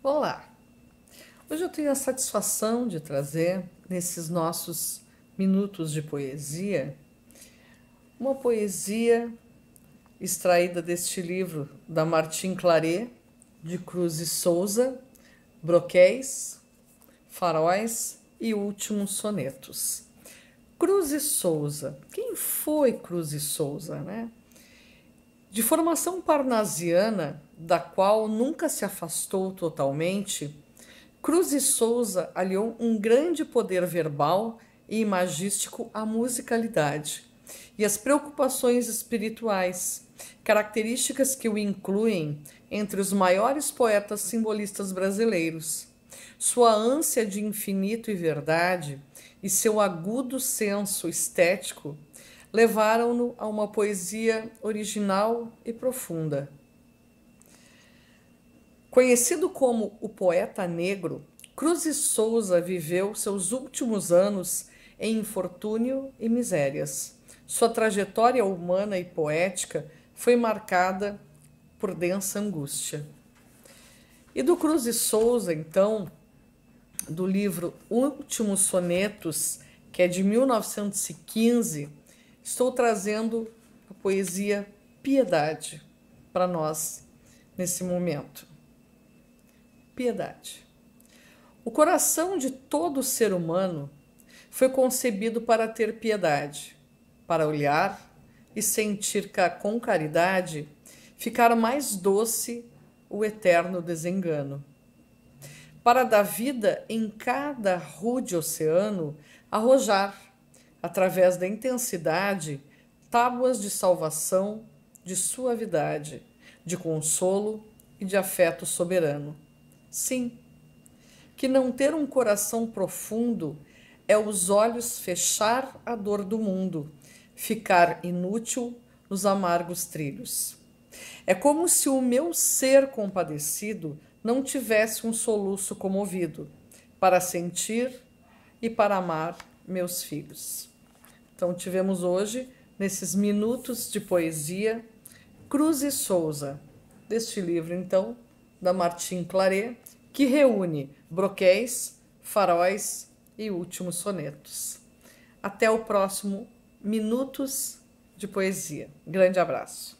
Olá! Hoje eu tenho a satisfação de trazer, nesses nossos minutos de poesia, uma poesia extraída deste livro da Martim Claret, de Cruz e Souza, Broquéis, Faróis e Últimos Sonetos. Cruz e Souza. Quem foi Cruz e Souza, né? De formação parnasiana, da qual nunca se afastou totalmente, Cruz e Souza aliou um grande poder verbal e imagístico à musicalidade e às preocupações espirituais, características que o incluem entre os maiores poetas simbolistas brasileiros. Sua ânsia de infinito e verdade e seu agudo senso estético levaram-no a uma poesia original e profunda. Conhecido como o poeta negro, Cruz e Souza viveu seus últimos anos em infortúnio e misérias. Sua trajetória humana e poética foi marcada por densa angústia. E do Cruz e Souza, então, do livro Últimos Sonetos, que é de 1915, Estou trazendo a poesia Piedade para nós nesse momento. Piedade. O coração de todo ser humano foi concebido para ter piedade, para olhar e sentir com caridade ficar mais doce o eterno desengano. Para da vida em cada rude oceano arrojar através da intensidade, tábuas de salvação, de suavidade, de consolo e de afeto soberano. Sim, que não ter um coração profundo é os olhos fechar a dor do mundo, ficar inútil nos amargos trilhos. É como se o meu ser compadecido não tivesse um soluço comovido para sentir e para amar meus filhos. Então, tivemos hoje, nesses minutos de poesia, Cruz e Souza, deste livro, então, da Martim Claret, que reúne broquéis, faróis e últimos sonetos. Até o próximo Minutos de Poesia. Grande abraço.